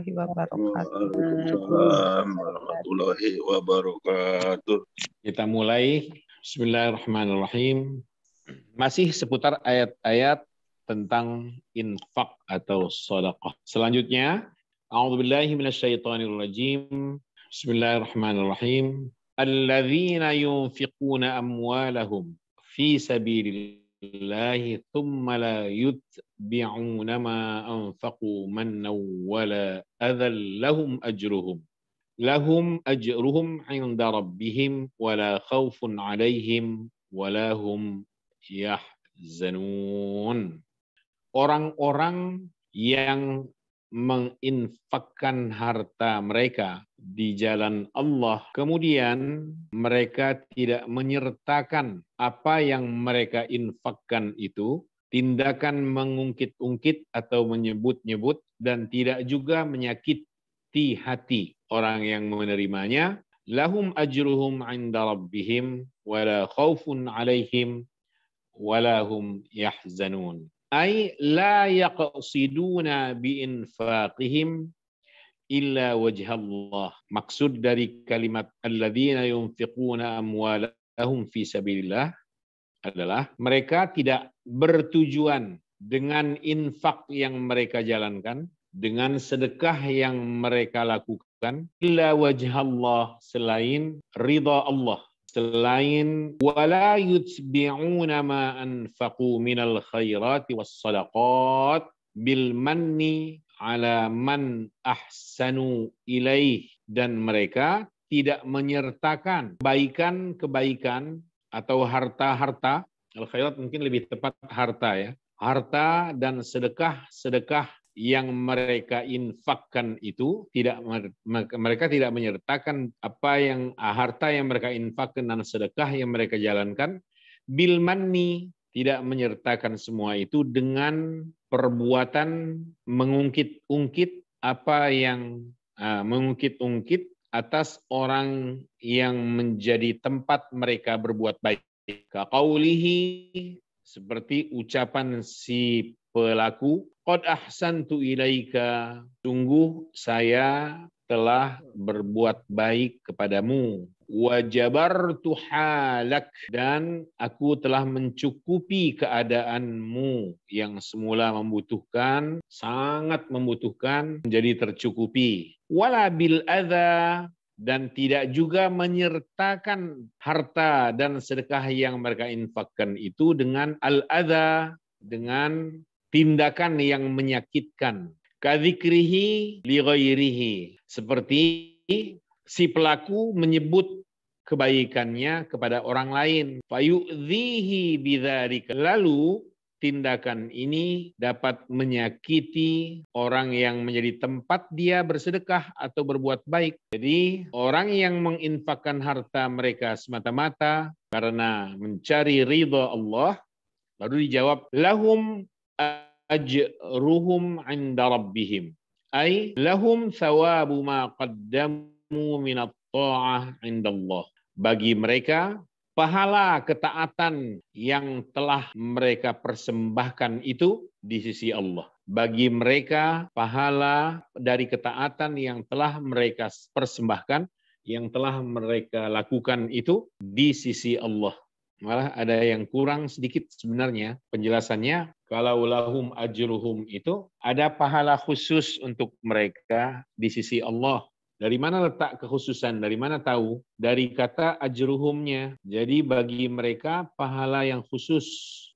warahmatullahi wabarakatuh. Kita mulai. Bismillahirrahmanirrahim. Masih seputar ayat-ayat tentang infak atau sedekah. Selanjutnya, a'udzubillahi minasyaitonirrajim. Bismillahirrahmanirrahim. Alladzina yunfiquna amwalahum fi sabilillah الله ثم لا يتبعون ما أنفقوا منا ولا أذى لهم أجرهم لهم أجرهم عند ربهم ولا خوف عليهم ولا هم يحزنون Orang-orang yang menginfakkan harta mereka di jalan Allah, kemudian mereka tidak menyertakan apa yang mereka infakkan itu, tindakan mengungkit-ungkit atau menyebut-nyebut, dan tidak juga menyakiti hati orang yang menerimanya. Lahum ajruhum inda rabbihim, wala khawfun alaihim, wala yahzanun ay la yaqsiduna bi infaqihim illa wajhallah. Maksud dari kalimat alladzina yunfiquna amwalahum fi sabilillah adalah mereka tidak bertujuan dengan infak yang mereka jalankan, dengan sedekah yang mereka lakukan, illa wajhallah selain ridha Allah selain wala yutbi'una ma anfaqu minal khairati was sadaqat bil manni ala man ahsanu ilaih dan mereka tidak menyertakan kebaikan-kebaikan atau harta-harta al khairat mungkin lebih tepat harta ya harta dan sedekah sedekah yang mereka infakkan itu tidak mereka tidak menyertakan apa yang harta yang mereka infakkan dan sedekah yang mereka jalankan bil manni tidak menyertakan semua itu dengan perbuatan mengungkit-ungkit apa yang uh, mengungkit-ungkit atas orang yang menjadi tempat mereka berbuat baik. lihi seperti ucapan si pelaku Qad ahsantu ilaika, sungguh saya telah berbuat baik kepadamu. Wajabartu halak dan aku telah mencukupi keadaanmu yang semula membutuhkan, sangat membutuhkan menjadi tercukupi. Walabil adha dan tidak juga menyertakan harta dan sedekah yang mereka infakkan itu dengan al-adha, dengan tindakan yang menyakitkan. Kadikrihi liroirihi. Seperti si pelaku menyebut kebaikannya kepada orang lain. Fayu'zihi bidharika. Lalu tindakan ini dapat menyakiti orang yang menjadi tempat dia bersedekah atau berbuat baik. Jadi orang yang menginfakkan harta mereka semata-mata karena mencari ridha Allah, baru dijawab, lahum ajruhum 'inda rabbihim ay lahum thawabu ma qaddamu min at-ta'ah 'inda Allah bagi mereka pahala ketaatan yang telah mereka persembahkan itu di sisi Allah bagi mereka pahala dari ketaatan yang telah mereka persembahkan yang telah mereka lakukan itu di sisi Allah malah ada yang kurang sedikit sebenarnya penjelasannya kalau lahum ajruhum itu ada pahala khusus untuk mereka di sisi Allah dari mana letak kekhususan? Dari mana tahu? Dari kata ajruhumnya. Jadi bagi mereka pahala yang khusus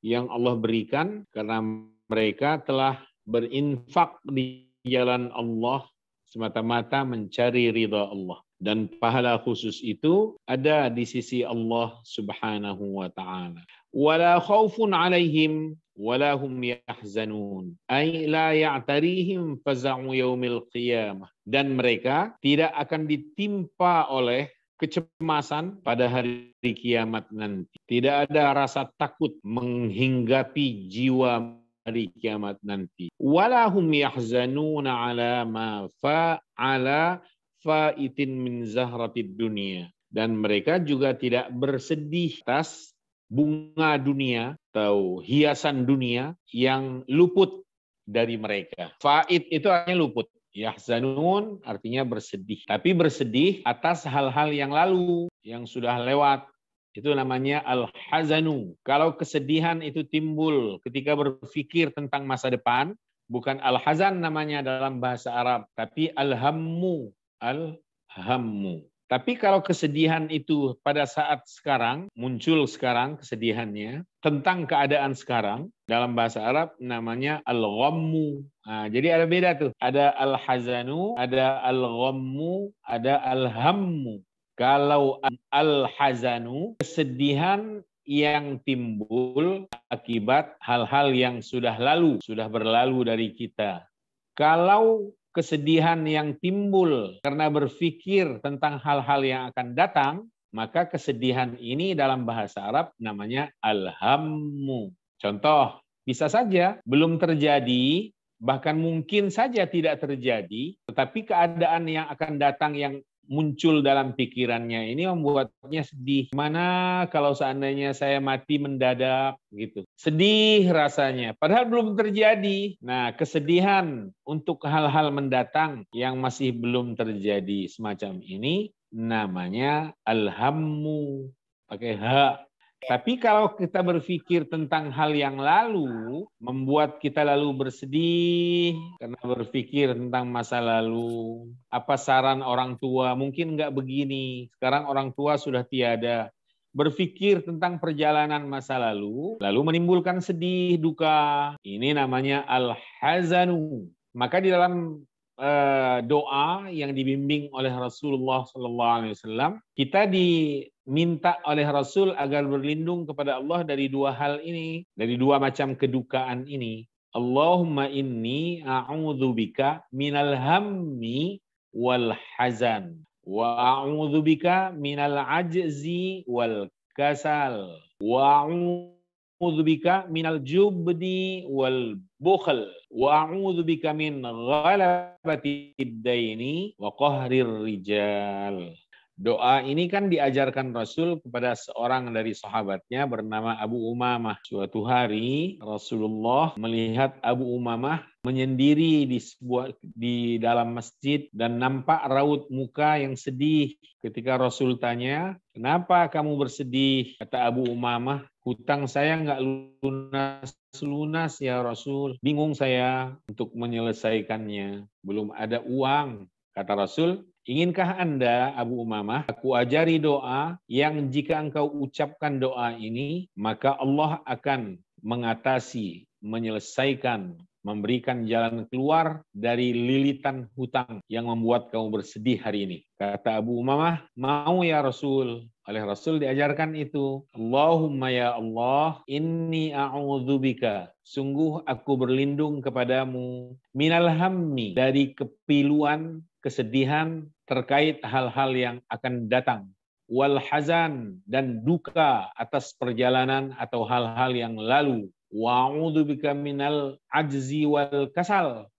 yang Allah berikan karena mereka telah berinfak di jalan Allah semata-mata mencari ridha Allah dan pahala khusus itu ada di sisi Allah Subhanahu wa taala. Wala khaufun 'alaihim wala hum yahzanun. Ai la ya'tarihim faza'u yaumil qiyamah. Dan mereka tidak akan ditimpa oleh kecemasan pada hari kiamat nanti. Tidak ada rasa takut menghinggapi jiwa hari kiamat nanti. Wala hum yahzanun ala ma fa'ala faitin min zahratid dunia. Dan mereka juga tidak bersedih atas bunga dunia atau hiasan dunia yang luput dari mereka. Fa'id itu artinya luput. Yahzanun artinya bersedih. Tapi bersedih atas hal-hal yang lalu, yang sudah lewat. Itu namanya al-hazanu. Kalau kesedihan itu timbul ketika berpikir tentang masa depan, bukan al-hazan namanya dalam bahasa Arab, tapi al-hammu alhammu. Tapi kalau kesedihan itu pada saat sekarang, muncul sekarang kesedihannya, tentang keadaan sekarang, dalam bahasa Arab namanya al-ghammu. Nah, jadi ada beda tuh. Ada al-hazanu, ada al-ghammu, ada al-hammu. Kalau al-hazanu, kesedihan yang timbul akibat hal-hal yang sudah lalu, sudah berlalu dari kita. Kalau kesedihan yang timbul karena berpikir tentang hal-hal yang akan datang, maka kesedihan ini dalam bahasa Arab namanya alhammu. Contoh, bisa saja belum terjadi, bahkan mungkin saja tidak terjadi, tetapi keadaan yang akan datang yang muncul dalam pikirannya ini membuatnya sedih. Mana kalau seandainya saya mati mendadak gitu. Sedih rasanya, padahal belum terjadi. Nah, kesedihan untuk hal-hal mendatang yang masih belum terjadi semacam ini namanya alhammu pakai ha Iya. Tapi kalau kita berpikir tentang hal yang lalu, membuat kita lalu bersedih karena berpikir tentang masa lalu. Apa saran orang tua? Mungkin nggak begini. Sekarang orang tua sudah tiada. Berpikir tentang perjalanan masa lalu, lalu menimbulkan sedih, duka. Ini namanya al-hazanu. Maka di dalam eh, doa yang dibimbing oleh Rasulullah Sallallahu kita di minta oleh Rasul agar berlindung kepada Allah dari dua hal ini, dari dua macam kedukaan ini. Allahumma inni a'udzubika minal hammi wal hazan wa a'udzubika minal ajzi wal kasal wa a'udzubika minal jubdi wal bukhl wa a'udzubika min ghalabati daini wa qahrir rijal Doa ini kan diajarkan Rasul kepada seorang dari sahabatnya bernama Abu Umamah. Suatu hari Rasulullah melihat Abu Umamah menyendiri di sebuah di dalam masjid dan nampak raut muka yang sedih. Ketika Rasul tanya, "Kenapa kamu bersedih?" kata Abu Umamah, "Hutang saya nggak lunas lunas ya Rasul. Bingung saya untuk menyelesaikannya. Belum ada uang." Kata Rasul, Inginkah Anda, Abu Umamah, aku ajari doa yang jika engkau ucapkan doa ini, maka Allah akan mengatasi, menyelesaikan, memberikan jalan keluar dari lilitan hutang yang membuat kamu bersedih hari ini. Kata Abu Umamah, mau ya Rasul, oleh Rasul diajarkan itu. Allahumma ya Allah, inni a'udzubika. Sungguh aku berlindung kepadamu minal hammi dari kepiluan, kesedihan, terkait hal-hal yang akan datang. Wal hazan dan duka atas perjalanan atau hal-hal yang lalu. bika minal ajzi wal kasal.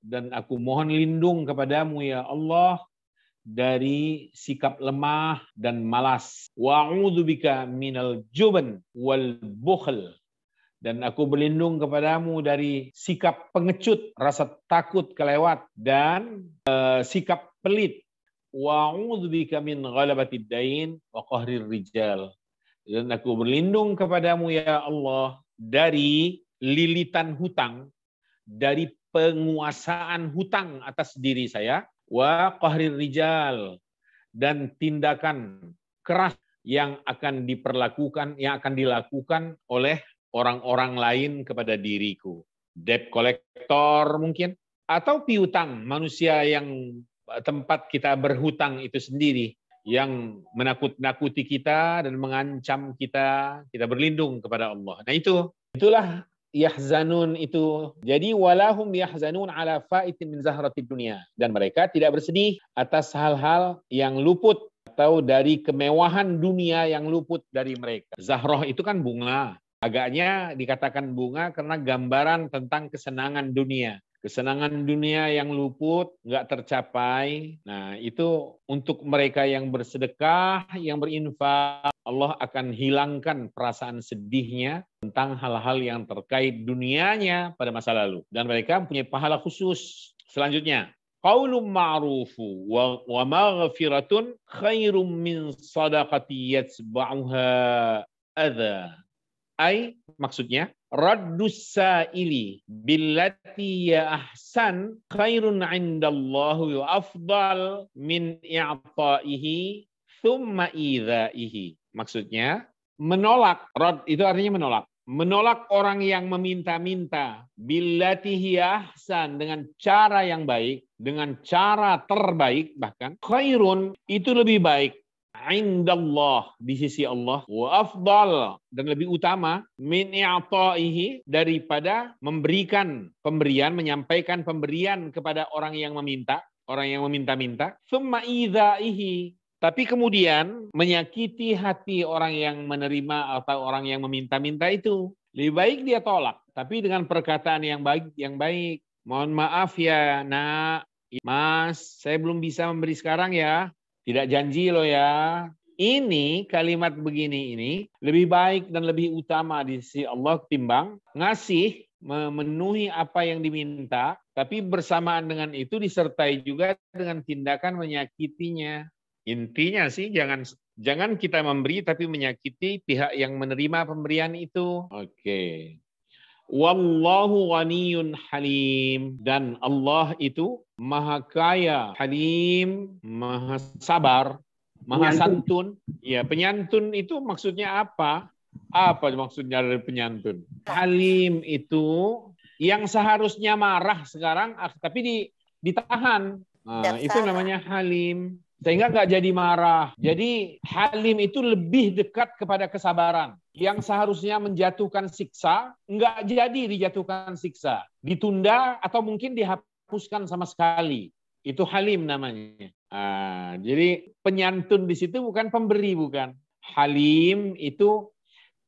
Dan aku mohon lindung kepadamu ya Allah dari sikap lemah dan malas. bika minal juban wal bukhl dan aku berlindung kepadamu dari sikap pengecut, rasa takut kelewat, dan e, sikap pelit, wa'udzubika min ghalabatid dain wa qahrir rijal. Dan aku berlindung kepadamu ya Allah dari lilitan hutang, dari penguasaan hutang atas diri saya, wa qahrir rijal dan tindakan keras yang akan diperlakukan yang akan dilakukan oleh orang-orang lain kepada diriku. Debt collector mungkin atau piutang manusia yang tempat kita berhutang itu sendiri yang menakut-nakuti kita dan mengancam kita, kita berlindung kepada Allah. Nah itu, itulah yahzanun itu. Jadi walahum yahzanun ala faitin min zahratid dunia. Dan mereka tidak bersedih atas hal-hal yang luput atau dari kemewahan dunia yang luput dari mereka. Zahroh itu kan bunga. Agaknya dikatakan bunga karena gambaran tentang kesenangan dunia kesenangan dunia yang luput, nggak tercapai. Nah, itu untuk mereka yang bersedekah, yang berinfak, Allah akan hilangkan perasaan sedihnya tentang hal-hal yang terkait dunianya pada masa lalu. Dan mereka punya pahala khusus. Selanjutnya, Qaulun ma'rufu wa, wa maghfiratun khairum min sadaqati yatsba'uha ai maksudnya raddus sa'ili billati ya ahsan khairun indallahi wa afdal min i'ta'ihi thumma idza'ihi. Maksudnya menolak rad itu artinya menolak. Menolak orang yang meminta-minta billati ya ahsan dengan cara yang baik, dengan cara terbaik bahkan khairun itu lebih baik indallah di sisi Allah wa afdal dan lebih utama min i'ta'ihi daripada memberikan pemberian menyampaikan pemberian kepada orang yang meminta orang yang meminta-minta summa idzaihi tapi kemudian menyakiti hati orang yang menerima atau orang yang meminta-minta itu lebih baik dia tolak tapi dengan perkataan yang baik yang baik mohon maaf ya nak Mas, saya belum bisa memberi sekarang ya tidak janji lo ya. Ini kalimat begini ini lebih baik dan lebih utama di sisi Allah timbang ngasih memenuhi apa yang diminta, tapi bersamaan dengan itu disertai juga dengan tindakan menyakitinya. Intinya sih jangan jangan kita memberi tapi menyakiti pihak yang menerima pemberian itu. Oke. Wallahu ghaniyun halim. Dan Allah itu maha kaya, halim, maha sabar, maha santun. Ya, penyantun itu maksudnya apa? Apa maksudnya dari penyantun? Halim itu yang seharusnya marah sekarang, ah, tapi di, ditahan. Nah, itu namanya halim. Sehingga nggak jadi marah. Jadi halim itu lebih dekat kepada kesabaran yang seharusnya menjatuhkan siksa nggak jadi dijatuhkan siksa, ditunda atau mungkin dihapuskan sama sekali. Itu halim namanya. Ah, jadi penyantun di situ bukan pemberi bukan. Halim itu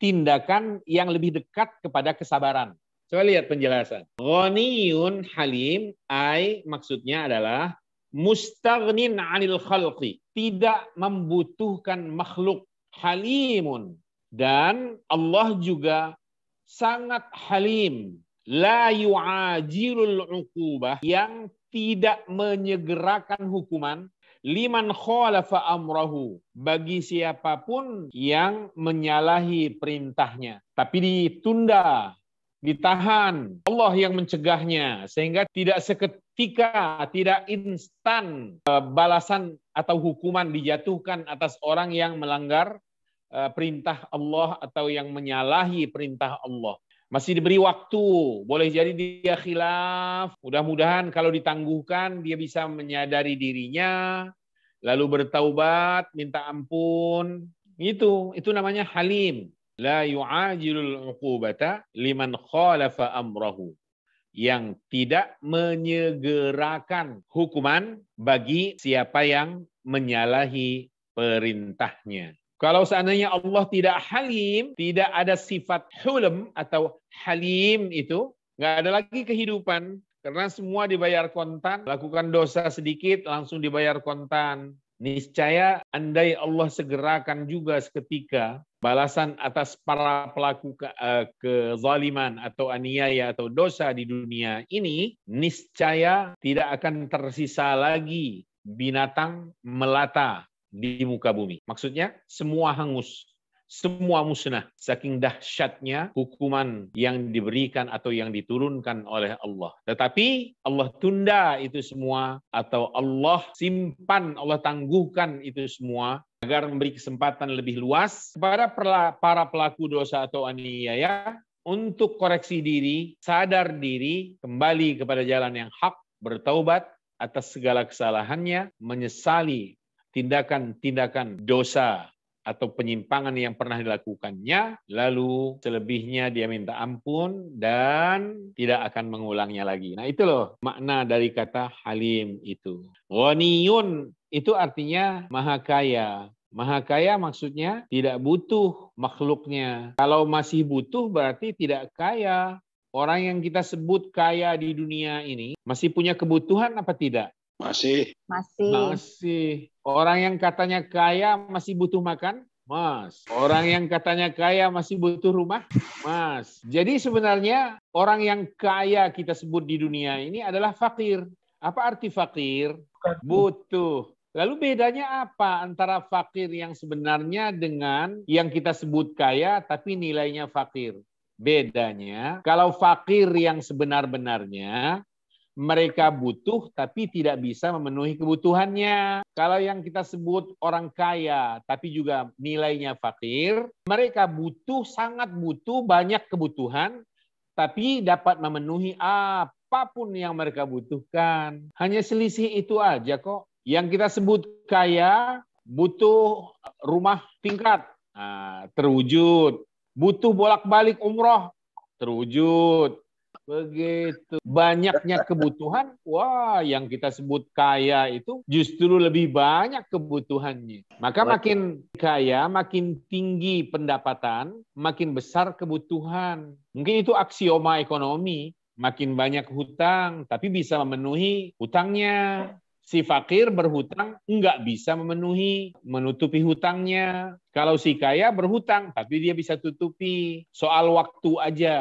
tindakan yang lebih dekat kepada kesabaran. Coba lihat penjelasan. Ghaniyun halim ai maksudnya adalah mustagnin anil khalqi, tidak membutuhkan makhluk. Halimun dan Allah juga sangat halim, la yu'ajilul uqubah yang tidak menyegerakan hukuman liman khalafa amrahu bagi siapapun yang menyalahi perintahnya tapi ditunda ditahan Allah yang mencegahnya sehingga tidak seketika tidak instan eh, balasan atau hukuman dijatuhkan atas orang yang melanggar Eh, perintah Allah atau yang menyalahi perintah Allah. Masih diberi waktu, boleh jadi dia khilaf. Mudah-mudahan kalau ditangguhkan dia bisa menyadari dirinya, lalu bertaubat, minta ampun. Itu, itu namanya halim. La yu'ajilul uqubata liman khalafa amrahu yang tidak menyegerakan hukuman bagi siapa yang menyalahi perintahnya. Kalau seandainya Allah tidak halim, tidak ada sifat hulm atau halim itu, nggak ada lagi kehidupan. Karena semua dibayar kontan, lakukan dosa sedikit langsung dibayar kontan. Niscaya andai Allah segerakan juga seketika balasan atas para pelaku ke, uh, kezaliman atau aniaya atau dosa di dunia ini, niscaya tidak akan tersisa lagi binatang melata di muka bumi. Maksudnya semua hangus, semua musnah saking dahsyatnya hukuman yang diberikan atau yang diturunkan oleh Allah. Tetapi Allah tunda itu semua atau Allah simpan, Allah tangguhkan itu semua agar memberi kesempatan lebih luas kepada para pelaku dosa atau aniaya untuk koreksi diri, sadar diri, kembali kepada jalan yang hak, bertaubat atas segala kesalahannya, menyesali tindakan-tindakan dosa atau penyimpangan yang pernah dilakukannya, lalu selebihnya dia minta ampun dan tidak akan mengulangnya lagi. Nah itu loh makna dari kata halim itu. Waniyun itu artinya maha kaya. Maha kaya maksudnya tidak butuh makhluknya. Kalau masih butuh berarti tidak kaya. Orang yang kita sebut kaya di dunia ini masih punya kebutuhan apa tidak? Masih. Masih. Masih. Orang yang katanya kaya masih butuh makan? Mas. Orang yang katanya kaya masih butuh rumah? Mas. Jadi sebenarnya orang yang kaya kita sebut di dunia ini adalah fakir. Apa arti fakir? Butuh. Lalu bedanya apa antara fakir yang sebenarnya dengan yang kita sebut kaya tapi nilainya fakir? Bedanya, kalau fakir yang sebenar-benarnya mereka butuh tapi tidak bisa memenuhi kebutuhannya. Kalau yang kita sebut orang kaya tapi juga nilainya fakir, mereka butuh sangat butuh banyak kebutuhan tapi dapat memenuhi apapun yang mereka butuhkan. Hanya selisih itu aja kok. Yang kita sebut kaya butuh rumah tingkat nah, terwujud, butuh bolak-balik umroh terwujud, Begitu. Banyaknya kebutuhan, wah yang kita sebut kaya itu justru lebih banyak kebutuhannya. Maka makin kaya, makin tinggi pendapatan, makin besar kebutuhan. Mungkin itu aksioma ekonomi. Makin banyak hutang, tapi bisa memenuhi hutangnya. Si fakir berhutang nggak bisa memenuhi, menutupi hutangnya. Kalau si kaya berhutang, tapi dia bisa tutupi. Soal waktu aja.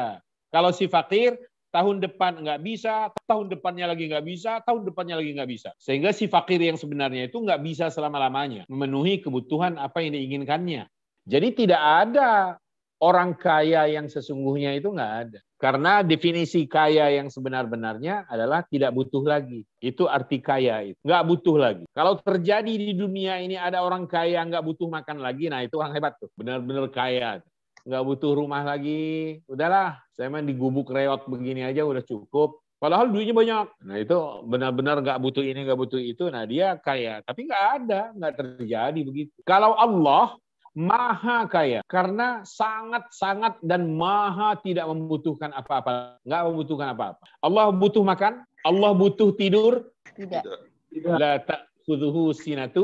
Kalau si fakir tahun depan nggak bisa, tahun depannya lagi nggak bisa, tahun depannya lagi nggak bisa. Sehingga si fakir yang sebenarnya itu nggak bisa selama-lamanya memenuhi kebutuhan apa yang diinginkannya. Jadi tidak ada orang kaya yang sesungguhnya itu nggak ada. Karena definisi kaya yang sebenar-benarnya adalah tidak butuh lagi. Itu arti kaya itu. Nggak butuh lagi. Kalau terjadi di dunia ini ada orang kaya nggak butuh makan lagi, nah itu orang hebat tuh. Benar-benar kaya nggak butuh rumah lagi. Udahlah, saya main di gubuk reot begini aja udah cukup. Padahal duitnya banyak. Nah itu benar-benar nggak butuh ini, nggak butuh itu. Nah dia kaya, tapi nggak ada, nggak terjadi begitu. Kalau Allah maha kaya karena sangat-sangat dan maha tidak membutuhkan apa-apa. Nggak membutuhkan apa-apa. Allah butuh makan, Allah butuh tidur. Tidak. Tidak. Tidak.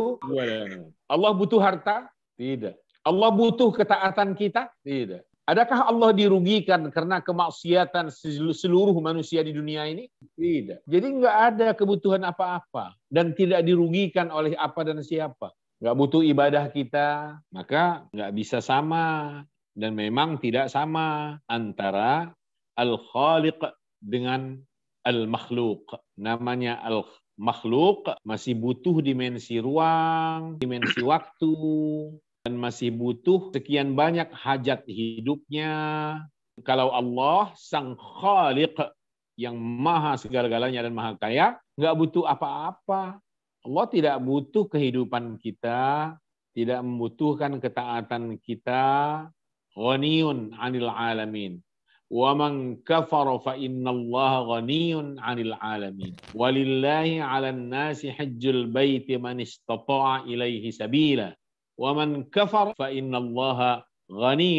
Allah butuh harta? Tidak. Allah butuh ketaatan kita? Tidak. Adakah Allah dirugikan karena kemaksiatan seluruh manusia di dunia ini? Tidak. Jadi nggak ada kebutuhan apa-apa dan tidak dirugikan oleh apa dan siapa. Nggak butuh ibadah kita, maka nggak bisa sama dan memang tidak sama antara al-khaliq dengan al-makhluk. Namanya al makhluk masih butuh dimensi ruang, dimensi waktu, dan masih butuh sekian banyak hajat hidupnya. Kalau Allah sang khaliq yang maha segala-galanya dan maha kaya, nggak butuh apa-apa. Allah tidak butuh kehidupan kita, tidak membutuhkan ketaatan kita. Ghaniyun anil alamin. Wa man kafara fa Allah ghaniyun 'anil 'alamin. Walillahi 'alan nasi hajjul baiti man istata'a ilaihi sabila. ومن كفر فإن الله غني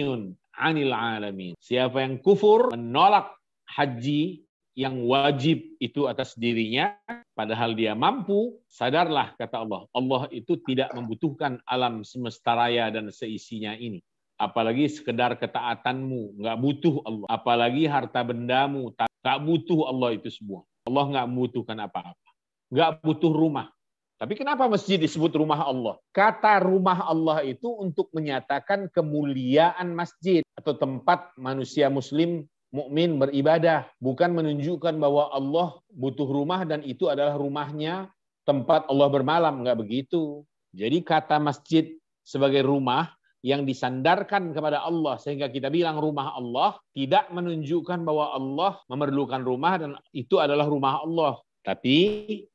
عن العالمين. Siapa yang kufur menolak haji yang wajib itu atas dirinya padahal dia mampu sadarlah kata Allah Allah itu tidak membutuhkan alam semesta raya dan seisinya ini apalagi sekedar ketaatanmu nggak butuh Allah apalagi harta bendamu tak butuh Allah itu semua Allah nggak membutuhkan apa-apa nggak butuh rumah tapi kenapa masjid disebut rumah Allah? Kata rumah Allah itu untuk menyatakan kemuliaan masjid atau tempat manusia muslim mukmin beribadah, bukan menunjukkan bahwa Allah butuh rumah dan itu adalah rumahnya tempat Allah bermalam, enggak begitu. Jadi kata masjid sebagai rumah yang disandarkan kepada Allah sehingga kita bilang rumah Allah tidak menunjukkan bahwa Allah memerlukan rumah dan itu adalah rumah Allah, tapi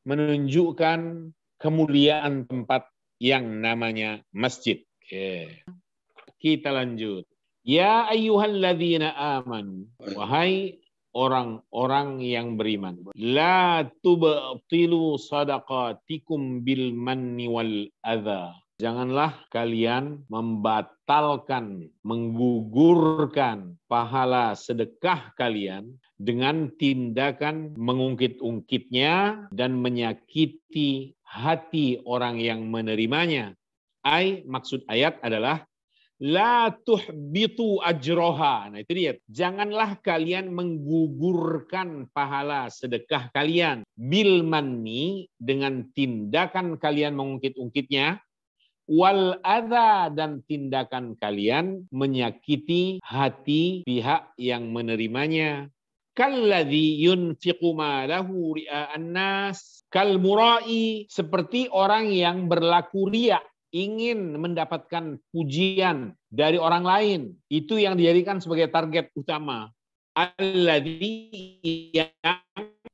menunjukkan kemuliaan tempat yang namanya masjid. Okay. Kita lanjut. Ya ayuhan ladina aman, Wahai orang-orang yang beriman. La tubtilu sadaqatikum bil manni wal adha. Janganlah kalian membatalkan, menggugurkan pahala sedekah kalian dengan tindakan mengungkit-ungkitnya dan menyakiti hati orang yang menerimanya. Ay, maksud ayat adalah la tuhbitu ajroha. Nah itu dia. Janganlah kalian menggugurkan pahala sedekah kalian. Bilmanni dengan tindakan kalian mengungkit-ungkitnya wal ada dan tindakan kalian menyakiti hati pihak yang menerimanya Kalladhi yunfiqu malahu ria'an nas kal murai seperti orang yang berlaku ria ingin mendapatkan pujian dari orang lain itu yang dijadikan sebagai target utama yang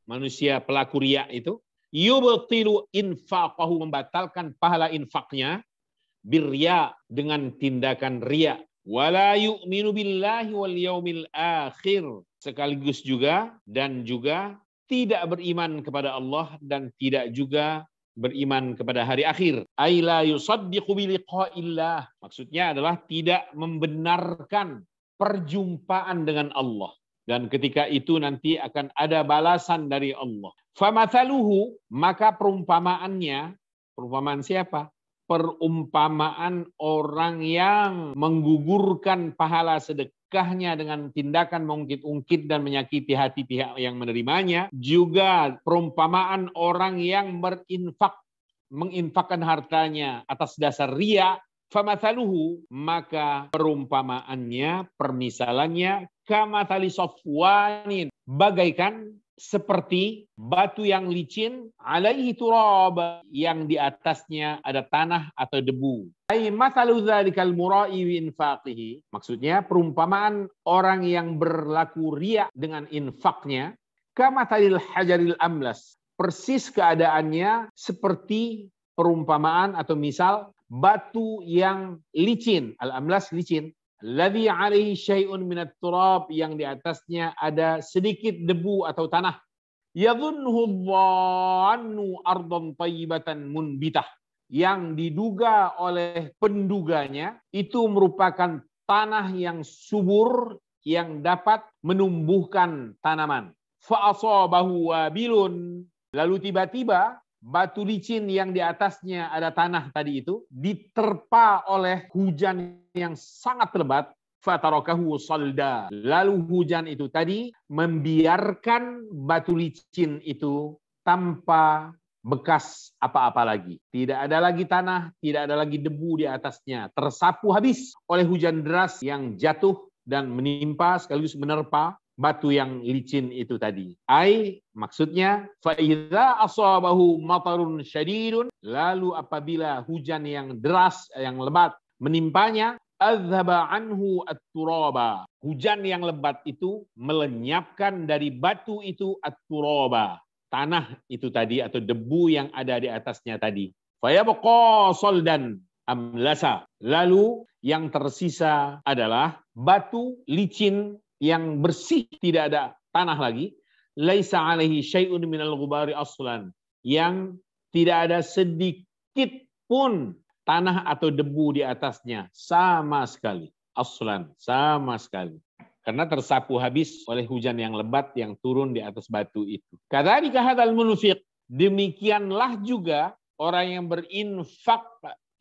manusia pelaku ria itu yubtilu infaqahu membatalkan pahala infaknya birya dengan tindakan ria wala yu'minu billahi wal yaumil akhir sekaligus juga dan juga tidak beriman kepada Allah dan tidak juga beriman kepada hari akhir. Aila yusaddiqu Maksudnya adalah tidak membenarkan perjumpaan dengan Allah. Dan ketika itu nanti akan ada balasan dari Allah. Famathaluhu, maka perumpamaannya, perumpamaan siapa? perumpamaan orang yang menggugurkan pahala sedekahnya dengan tindakan mengungkit-ungkit dan menyakiti hati pihak yang menerimanya, juga perumpamaan orang yang berinfak menginfakkan hartanya atas dasar ria, famathaluhu maka perumpamaannya, permisalannya kamathali sofwanin, bagaikan seperti batu yang licin alaihi turab yang di atasnya ada tanah atau debu. Ai masalu dzalikal murai infaqihi. Maksudnya perumpamaan orang yang berlaku riya dengan infaknya kama talil hajaril amlas. Persis keadaannya seperti perumpamaan atau misal batu yang licin. Al-amlas licin Alladhi alaihi syai'un minat turab yang di atasnya ada sedikit debu atau tanah. Yadhunnu dhannu ardan tayyibatan munbitah yang diduga oleh penduganya itu merupakan tanah yang subur yang dapat menumbuhkan tanaman. Fa'asobahu wabilun. Lalu tiba-tiba batu licin yang di atasnya ada tanah tadi itu diterpa oleh hujan yang sangat lebat fatarakahu salda. Lalu hujan itu tadi membiarkan batu licin itu tanpa bekas apa-apa lagi. Tidak ada lagi tanah, tidak ada lagi debu di atasnya. Tersapu habis oleh hujan deras yang jatuh dan menimpa sekaligus menerpa batu yang licin itu tadi. Ai maksudnya faida asabahu matarun syadirun lalu apabila hujan yang deras yang lebat menimpanya azhaba anhu at Hujan yang lebat itu melenyapkan dari batu itu at tanah itu tadi atau debu yang ada di atasnya tadi. Fayabqa soldan amlasa. Lalu yang tersisa adalah batu licin yang bersih tidak ada tanah lagi, laisa alaihi syai'un minal ghubari aslan, yang tidak ada sedikit pun tanah atau debu di atasnya sama sekali, aslan sama sekali. Karena tersapu habis oleh hujan yang lebat yang turun di atas batu itu. Kata di kahatal munafiq demikianlah juga orang yang berinfak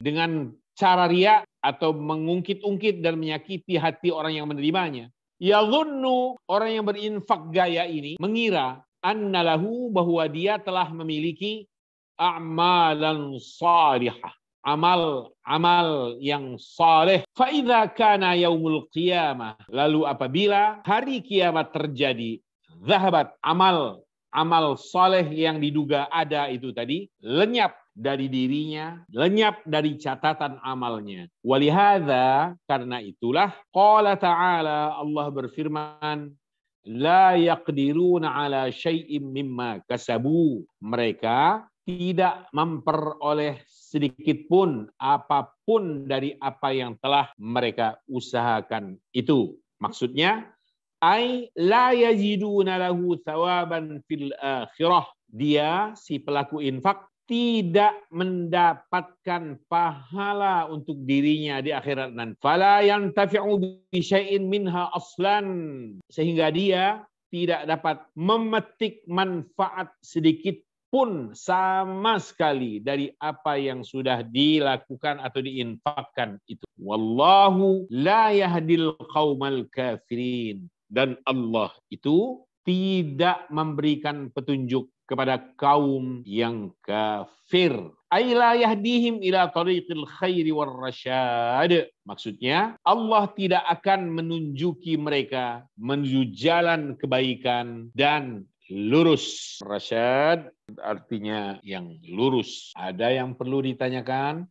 dengan cara riak atau mengungkit-ungkit dan menyakiti hati orang yang menerimanya. Yadhunnu orang yang berinfak gaya ini mengira annalahu bahwa dia telah memiliki amalan salihah. Amal amal yang saleh. Fa'idha kana yaumul qiyamah. Lalu apabila hari kiamat terjadi, zahabat amal amal saleh yang diduga ada itu tadi lenyap dari dirinya, lenyap dari catatan amalnya. Walihada, karena itulah, Qala ta'ala, Allah berfirman, La yaqdiruna ala syai'im mimma kasabu. Mereka tidak memperoleh sedikit pun apapun dari apa yang telah mereka usahakan itu. Maksudnya, ay la yajiduna lahu thawaban fil akhirah. Dia, si pelaku infak, tidak mendapatkan pahala untuk dirinya di akhirat nanti. Fala yantafi'u bisyai'in minha aslan. Sehingga dia tidak dapat memetik manfaat sedikit pun sama sekali dari apa yang sudah dilakukan atau diinfakkan itu. Wallahu la yahdil qawmal kafirin. Dan Allah itu tidak memberikan petunjuk kepada kaum yang kafir. Aila yahdihim ila tariqil khairi war rasyad. Maksudnya, Allah tidak akan menunjuki mereka menuju jalan kebaikan dan lurus. Rasyad artinya yang lurus. Ada yang perlu ditanyakan?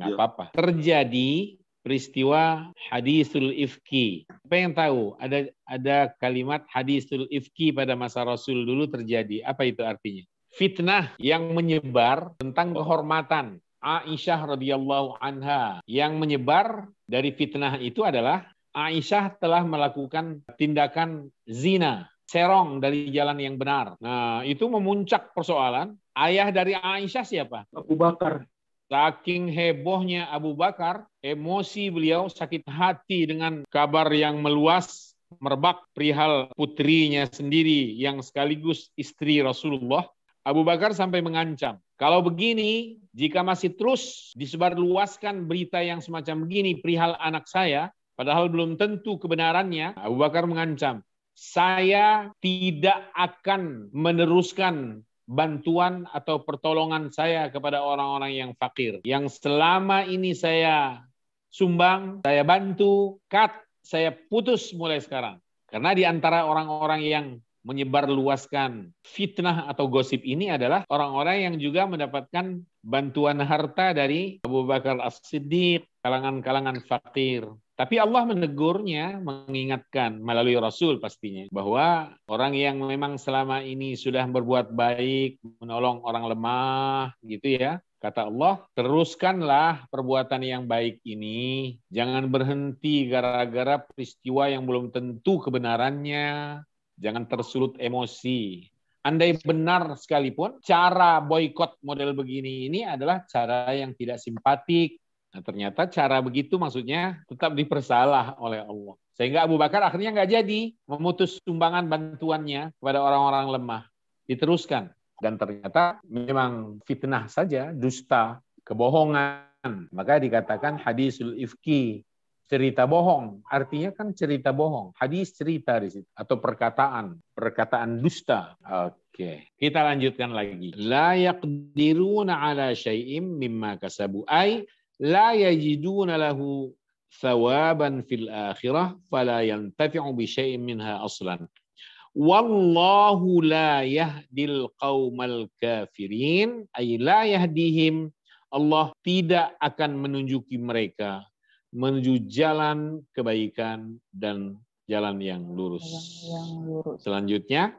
Nggak ya. apa-apa. Ya. Terjadi peristiwa hadisul ifki. Apa yang tahu? Ada ada kalimat hadisul ifki pada masa Rasul dulu terjadi. Apa itu artinya? Fitnah yang menyebar tentang kehormatan Aisyah radhiyallahu anha. Yang menyebar dari fitnah itu adalah Aisyah telah melakukan tindakan zina, serong dari jalan yang benar. Nah, itu memuncak persoalan. Ayah dari Aisyah siapa? Abu Bakar. Saking hebohnya Abu Bakar, emosi beliau sakit hati dengan kabar yang meluas merebak perihal putrinya sendiri yang sekaligus istri Rasulullah. Abu Bakar sampai mengancam, kalau begini, jika masih terus disebarluaskan berita yang semacam begini perihal anak saya, padahal belum tentu kebenarannya, Abu Bakar mengancam, saya tidak akan meneruskan bantuan atau pertolongan saya kepada orang-orang yang fakir. Yang selama ini saya sumbang, saya bantu, cut, saya putus mulai sekarang. Karena di antara orang-orang yang menyebarluaskan fitnah atau gosip ini adalah orang-orang yang juga mendapatkan bantuan harta dari Abu Bakar As-Siddiq, kalangan-kalangan fakir. Tapi Allah menegurnya, mengingatkan melalui Rasul pastinya bahwa orang yang memang selama ini sudah berbuat baik, menolong orang lemah gitu ya. Kata Allah, teruskanlah perbuatan yang baik ini. Jangan berhenti gara-gara peristiwa yang belum tentu kebenarannya. Jangan tersulut emosi. Andai benar sekalipun, cara boykot model begini ini adalah cara yang tidak simpatik, Nah ternyata cara begitu maksudnya tetap dipersalah oleh Allah. Sehingga Abu Bakar akhirnya nggak jadi memutus sumbangan bantuannya kepada orang-orang lemah. Diteruskan. Dan ternyata memang fitnah saja, dusta, kebohongan. Maka dikatakan hadisul ifki, cerita bohong. Artinya kan cerita bohong. Hadis cerita di situ. Atau perkataan. Perkataan dusta. Oke. Kita lanjutkan lagi. La yaqdiruna ala syai'im mimma kasabu. Ay la yajiduna lahu thawaban fil akhirah fala yantafi'u bi syai'in minha aslan. Wallahu la yahdil qaumal kafirin ay la Allah tidak akan menunjuki mereka menuju jalan kebaikan dan jalan yang lurus. Jalan yang lurus. Selanjutnya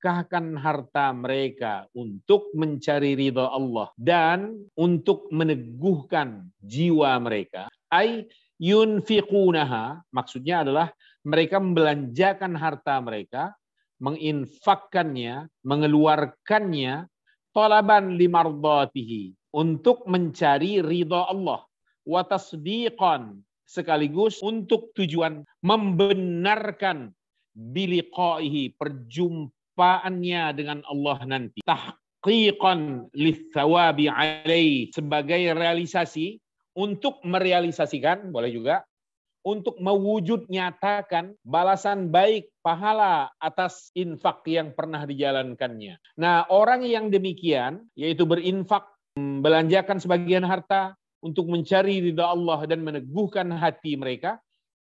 sedekahkan harta mereka untuk mencari ridha Allah dan untuk meneguhkan jiwa mereka. Ai yunfiqunaha maksudnya adalah mereka membelanjakan harta mereka, menginfakkannya, mengeluarkannya talaban limardatihi untuk mencari ridha Allah wa tasdiqan sekaligus untuk tujuan membenarkan biliqaihi perjumpaan penyampaannya dengan Allah nanti. Tahqiqan lithawabi alaih. Sebagai realisasi, untuk merealisasikan, boleh juga, untuk mewujud nyatakan balasan baik pahala atas infak yang pernah dijalankannya. Nah, orang yang demikian, yaitu berinfak, belanjakan sebagian harta untuk mencari ridha Allah dan meneguhkan hati mereka,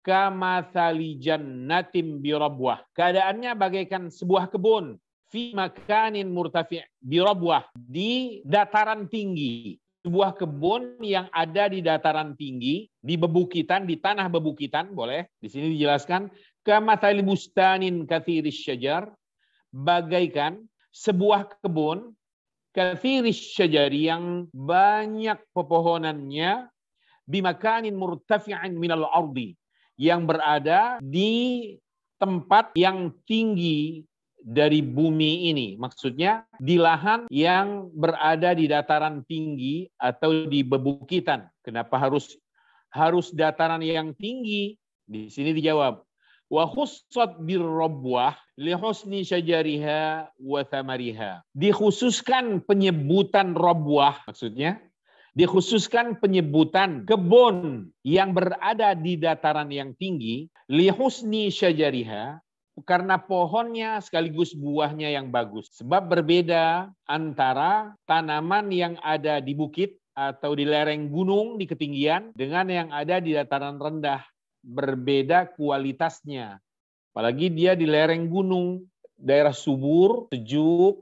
kamathali jannatin birabwah. Keadaannya bagaikan sebuah kebun fi makanin murtafi' birabwah di dataran tinggi. Sebuah kebun yang ada di dataran tinggi, di bebukitan, di tanah bebukitan, boleh. Di sini dijelaskan, kamathali bustanin kathiris syajar, bagaikan sebuah kebun kathiris syajari yang banyak pepohonannya bimakanin murtafi'in minal ardi yang berada di tempat yang tinggi dari bumi ini. Maksudnya di lahan yang berada di dataran tinggi atau di bebukitan. Kenapa harus harus dataran yang tinggi? Di sini dijawab wa khussat birrabwah li husni syajariha wa thamariha. Dikhususkan penyebutan rabwah maksudnya dikhususkan penyebutan kebun yang berada di dataran yang tinggi lihusni syajariha karena pohonnya sekaligus buahnya yang bagus. Sebab berbeda antara tanaman yang ada di bukit atau di lereng gunung di ketinggian dengan yang ada di dataran rendah. Berbeda kualitasnya. Apalagi dia di lereng gunung, daerah subur, sejuk,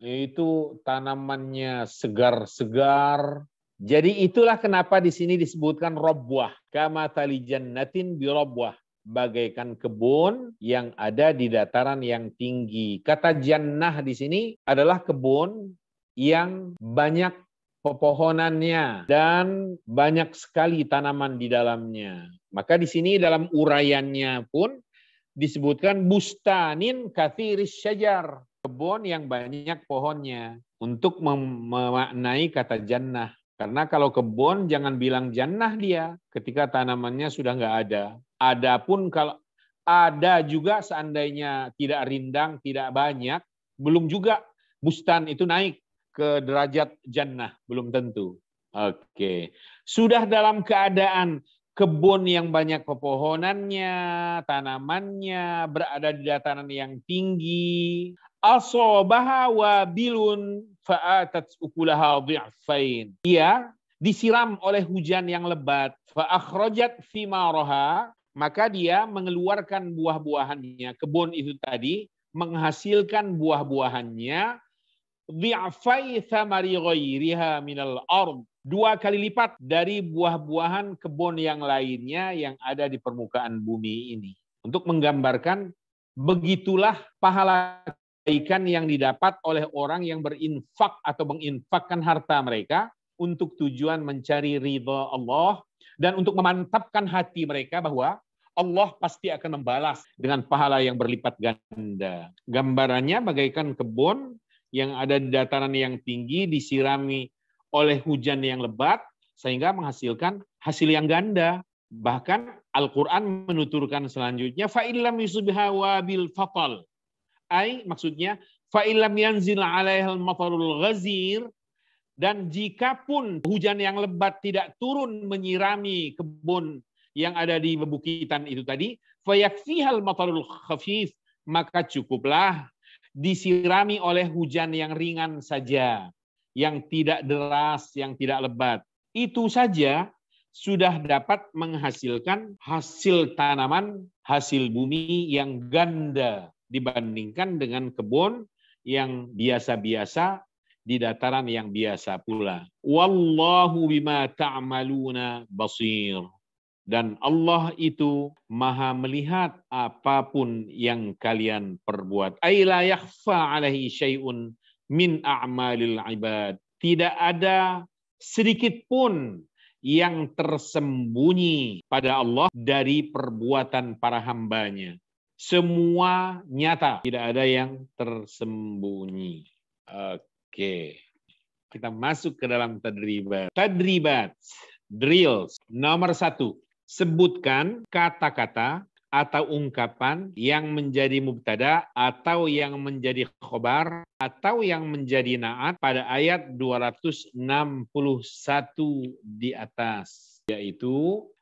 itu tanamannya segar-segar, jadi itulah kenapa di sini disebutkan robwah. Kama tali jannatin bi robwah. Bagaikan kebun yang ada di dataran yang tinggi. Kata jannah di sini adalah kebun yang banyak pepohonannya dan banyak sekali tanaman di dalamnya. Maka di sini dalam uraiannya pun disebutkan bustanin kathiris syajar. Kebun yang banyak pohonnya untuk memaknai kata jannah karena kalau kebun jangan bilang jannah dia ketika tanamannya sudah nggak ada. Adapun kalau ada juga seandainya tidak rindang, tidak banyak, belum juga bustan itu naik ke derajat jannah, belum tentu. Oke. Sudah dalam keadaan kebun yang banyak pepohonannya, tanamannya, berada di dataran yang tinggi, asobaha wa bilun fa'atat ukulaha dhi'fain. Ia disiram oleh hujan yang lebat. Fa'akhrajat thimaroha, maka dia mengeluarkan buah-buahannya. Kebun itu tadi menghasilkan buah-buahannya. Dhi'fai thamari ghairiha minal ard. Dua kali lipat dari buah-buahan kebun yang lainnya yang ada di permukaan bumi ini. Untuk menggambarkan begitulah pahala kebaikan yang didapat oleh orang yang berinfak atau menginfakkan harta mereka untuk tujuan mencari ridha Allah dan untuk memantapkan hati mereka bahwa Allah pasti akan membalas dengan pahala yang berlipat ganda. Gambarannya bagaikan kebun yang ada di dataran yang tinggi disirami oleh hujan yang lebat sehingga menghasilkan hasil yang ganda. Bahkan Al-Quran menuturkan selanjutnya, فَإِلَّمْ يُسُبْهَا وَابِلْ ai maksudnya fa'ilam yanzil alaihal matarul ghazir dan jikapun hujan yang lebat tidak turun menyirami kebun yang ada di bebukitan itu tadi, yakfihal matarul khafif, maka cukuplah disirami oleh hujan yang ringan saja, yang tidak deras, yang tidak lebat. Itu saja sudah dapat menghasilkan hasil tanaman, hasil bumi yang ganda dibandingkan dengan kebun yang biasa-biasa di dataran yang biasa pula. Wallahu bima ta'maluna basir. Dan Allah itu maha melihat apapun yang kalian perbuat. Aila yakhfa alaihi syai'un min a'malil ibad. Tidak ada sedikit pun yang tersembunyi pada Allah dari perbuatan para hambanya semua nyata, tidak ada yang tersembunyi. Oke. Kita masuk ke dalam tadribat. Tadribat, drills. Nomor satu, sebutkan kata-kata atau ungkapan yang menjadi mubtada atau yang menjadi khobar atau yang menjadi naat pada ayat 261 di atas yaitu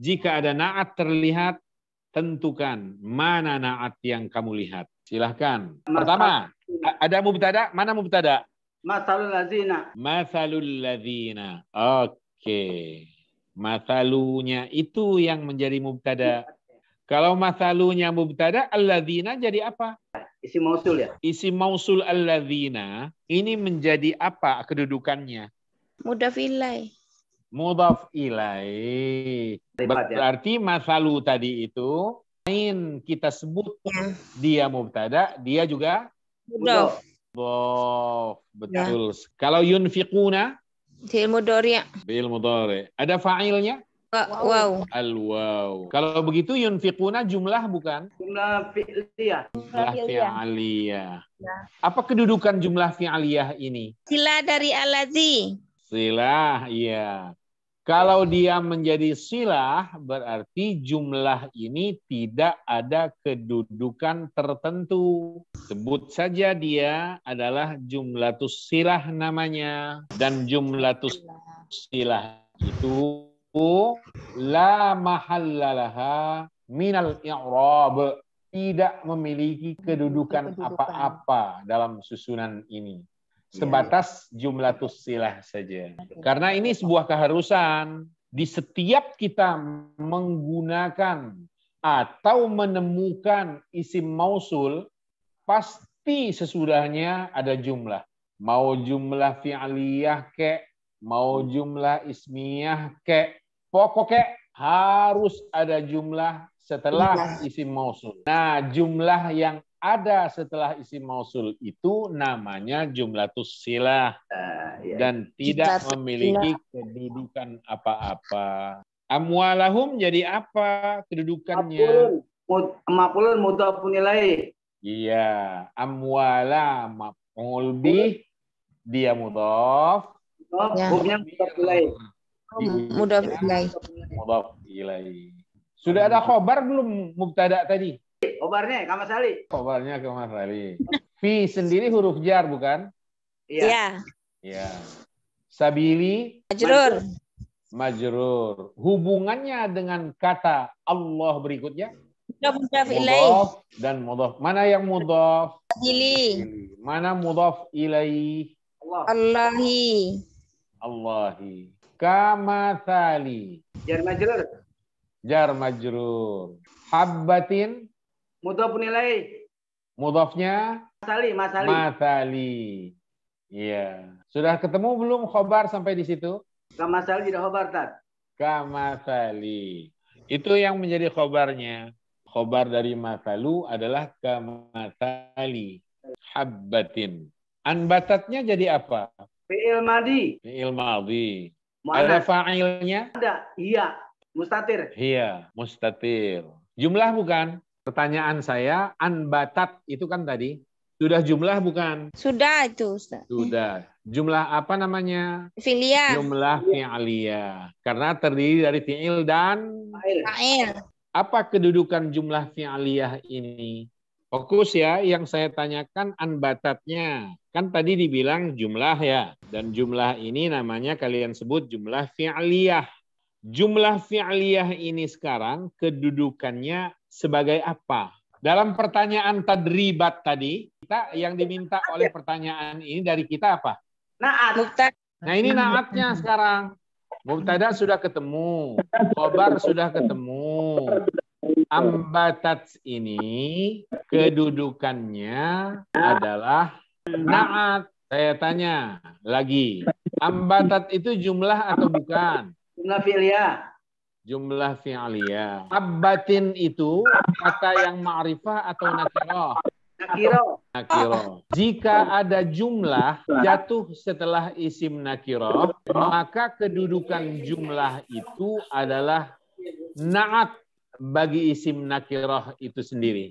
Jika ada naat terlihat, tentukan mana naat yang kamu lihat. Silahkan. Pertama, ada mubtada? Mana mubtada? Masalul ladzina. Masalul ladzina. Oke. Okay. Masalunya itu yang menjadi mubtada. Kalau masalunya mubtada, alladzina jadi apa? Isi mausul ya? Isi mausul alladzina ini menjadi apa kedudukannya? Mudafilai mudhaf ilai Berarti masalu tadi itu lain kita sebut ya. dia dia mubtada, dia juga mudhaf. Mudhaf. Betul. Ya. Kalau yunfiquna fil mudhari. Fil mudhari. Ada fa'ilnya? Wow. Al wow. Kalau begitu yunfiquna jumlah bukan? Jumlah fi'liyah. Jumlah fi'liyah. Ya. Apa kedudukan jumlah fi'liyah ini? Sila dari alazi. sila iya. Kalau dia menjadi silah, berarti jumlah ini tidak ada kedudukan tertentu. Sebut saja dia adalah jumlah silah namanya. Dan jumlah silah itu la mahallalaha minal i'rab tidak memiliki kedudukan apa-apa dalam susunan ini sebatas jumlah tusilah saja. Karena ini sebuah keharusan di setiap kita menggunakan atau menemukan isim mausul pasti sesudahnya ada jumlah. Mau jumlah fi'liyah ke, mau jumlah ismiyah ke, pokoknya harus ada jumlah setelah iya. isim mausul. Nah, jumlah yang ada setelah isi mausul itu namanya jumlah tusilah uh, ah, ya. dan tidak memiliki silah. kedudukan apa-apa. Amwalahum jadi apa kedudukannya? Mafulun mudhafun punilai. Iya, amwala maf'ul dia mudaf. Mudhafnya ya. hmm, mudhaf ilai. Mudaf ilai. ilai. Sudah ada khobar belum mubtada tadi? Kobarnya Kamar Sali. ke Kamar Sali. Fi sendiri huruf jar bukan? Iya. Iya. Ya. Sabili. Majrur. Majrur. Hubungannya dengan kata Allah berikutnya? Mudhaf ilaih. dan mudaf. Mana yang mudaf? Sabili. Mana mudaf ilaih? Allah. Allahi. Allahi. Kamathali. Jar majrur. Jar majrur. Habbatin. Mudhof nilai. Mudhofnya? Masali, Masali. Masali. Iya. Sudah ketemu belum khobar sampai di situ? Kamasali tidak khobar, Tad. Kamasali. Itu yang menjadi khobarnya. Khobar dari masalu adalah kamasali. Habbatin. Anbatatnya jadi apa? Fi'il madi. Fi'il madi. Ada fa'ilnya? Ada. Iya. Mustatir. Iya. Mustatir. Jumlah bukan? Pertanyaan saya, anbatat itu kan tadi sudah jumlah bukan? Sudah itu, Ustaz. Sudah. Jumlah apa namanya? Filia. Jumlah fi'alia. Karena terdiri dari fi'il dan fa'il. Apa kedudukan jumlah fi'aliyah ini? Fokus ya, yang saya tanyakan anbatatnya. Kan tadi dibilang jumlah ya. Dan jumlah ini namanya kalian sebut jumlah fi'aliyah. Jumlah fi'aliyah ini sekarang kedudukannya sebagai apa? Dalam pertanyaan tadribat tadi, kita yang diminta oleh pertanyaan ini dari kita apa? Naat. Nah ini naatnya sekarang. Mubtada sudah ketemu, kobar sudah ketemu. Ambatat ini kedudukannya adalah naat. Saya tanya lagi, ambatat itu jumlah atau bukan? Jumlah filia. Ya jumlah fi'liyah. abbatin itu kata yang ma'rifah atau nakiroh. Nakiroh. Nakiro. Jika ada jumlah jatuh setelah isim nakiroh, maka kedudukan jumlah itu adalah naat bagi isim nakiroh itu sendiri.